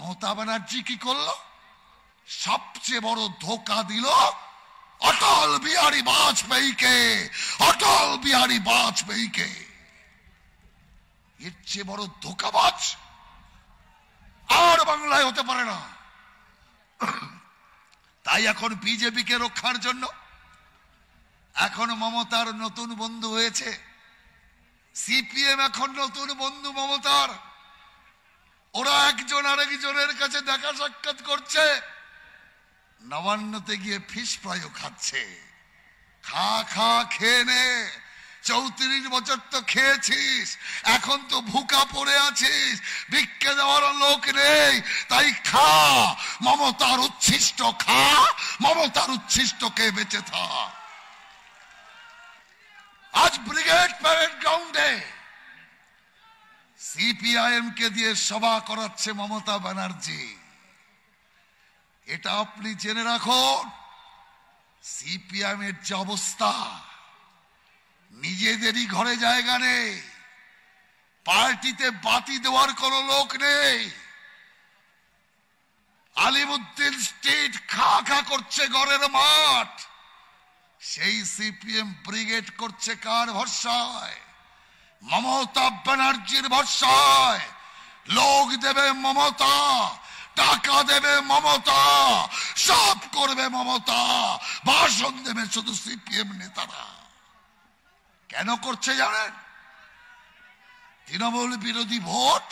মমতা ব্যানার্জি কি করলো সবচেয়ে বড় ধোকা দিল অটল বিহারী বাজপেয়ীকে অটল বিহারী বাজপেয়ীকে এর চেয়ে বড় ধোকাবাজ আর বাংলায় হতে পারে না তাই এখন বিজেপিকে রক্ষার জন্য এখন মমতার নতুন বন্ধু হয়েছে সিপিএম এখন নতুন বন্ধু মমতার একজন আরেকজনের কাছে দেখা সাক্ষাৎ করছে নবান্নতে গিয়ে ফিস প্রায় খাচ্ছে খা খা খেয়ে নে চৌত্রিশ বছর তো খেয়েছিস এখন তো ভুকা পড়ে আছিস ভিক্ষে দেওয়ার লোক নেই তাই খা মমতার উচ্ছিষ্ট খা মমতার উচ্ছিষ্ট কে বেঁচে থাক সিআইএমকে দিয়ে সভা করাচ্ছে মমতা ব্যানার্জি এটা আপনি জেনে রাখুন সিপিএম এর যে অবস্থা নিজেদেরই ঘরে জায়গা নেই পার্টিতে বাতি দেওয়ার কোন লোক নেই আলিমুদ্দিন স্টেট খা খা করছে ঘরের মাঠ সেই সিপিএম ব্রিগেড করছে কার ভরসায় মমতা ব্যানার্জির ভরসায় লোক দেবে মমতা টাকা দেবে মমতা সব করবে মমতা ভাষণ দেবে শুধু সিপিএম নেতারা কেন করছে জানেন তৃণমূল বিরোধী ভোট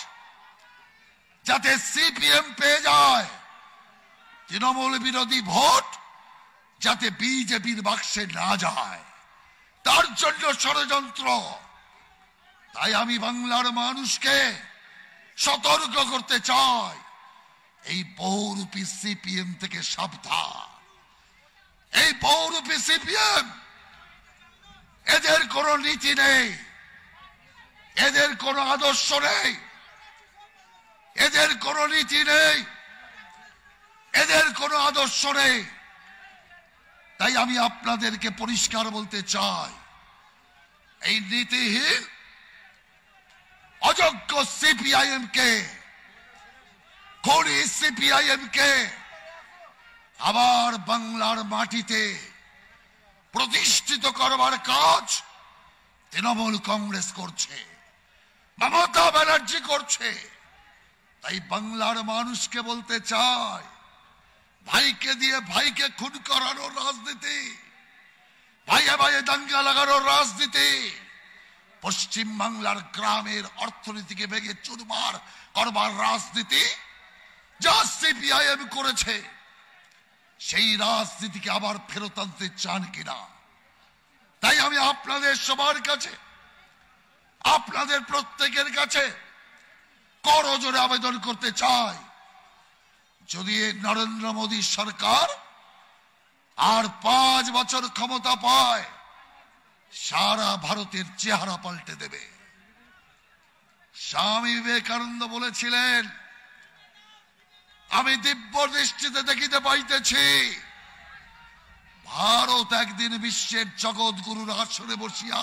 যাতে সিপিএম পেয়ে যায় তৃণমূল বিরোধী ভোট যাতে বিজেপির বাক্সে না যায় তার জন্য ষড়যন্ত্র তাই আমি বাংলার মানুষকে সতর্ক করতে চাই এই বহুরূপী সিপিএম থেকে সাবধান এই বহুরূপী সিপিএম এদের কোনো নীতি নেই এদের কোনো আদর্শ নেই এদের কোনো নীতি নেই এদের কোনো আদর্শ নেই তাই আমি আপনাদেরকে পরিষ্কার বলতে চাই এই নীতিহীন অযোগ্য সিপিআইএম কে খনি সিপিআইএম কে আবার বাংলার মাটিতে প্রতিষ্ঠিত করবার কাজ তৃণমূল কংগ্রেস করছে মমতা ব্যানার্জি করছে তাই বাংলার মানুষকে বলতে চায় ভাইকে দিয়ে ভাইকে খুন করানোর রাজনীতি ভাইয়ে ভাইয়ে দাঙ্গা লাগানোর রাজনীতি পশ্চিম বাংলার গ্রামের অর্থনীতিকে ভেঙে চুরমার করবার রাজনীতি যা সিপিআইএম করেছে সেই রাজনীতিকে আবার ফেরত আনতে চান কিনা তাই আমি আপনাদের সবার কাছে আপনাদের প্রত্যেকের কাছে করজোরে আবেদন করতে চাই যদি নরেন্দ্র মোদী সরকার আর পাঁচ বছর ক্ষমতা পায় সারা ভারতের চেহারা পাল্টে দেবে স্বামী বিবেকানন্দ বলেছিলেন আমি দিব্য দৃষ্টিতে দেখিতে পাইতেছি ভারত একদিন বিশ্বের জগৎ গুরুর আসনে বসিয়া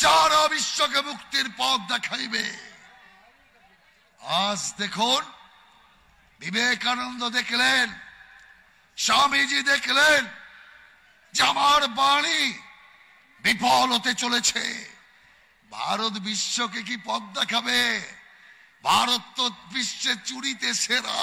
সারা বিশ্বকে মুক্তির পথ দেখাইবে আজ দেখুন বিবেকানন্দ দেখলেন স্বামীজি দেখলেন যে আমার বাণী বিফল হতে চলেছে ভারত বিশ্বকে কি পথ দেখাবে ভারত তো বিশ্বে চুরিতে সেরা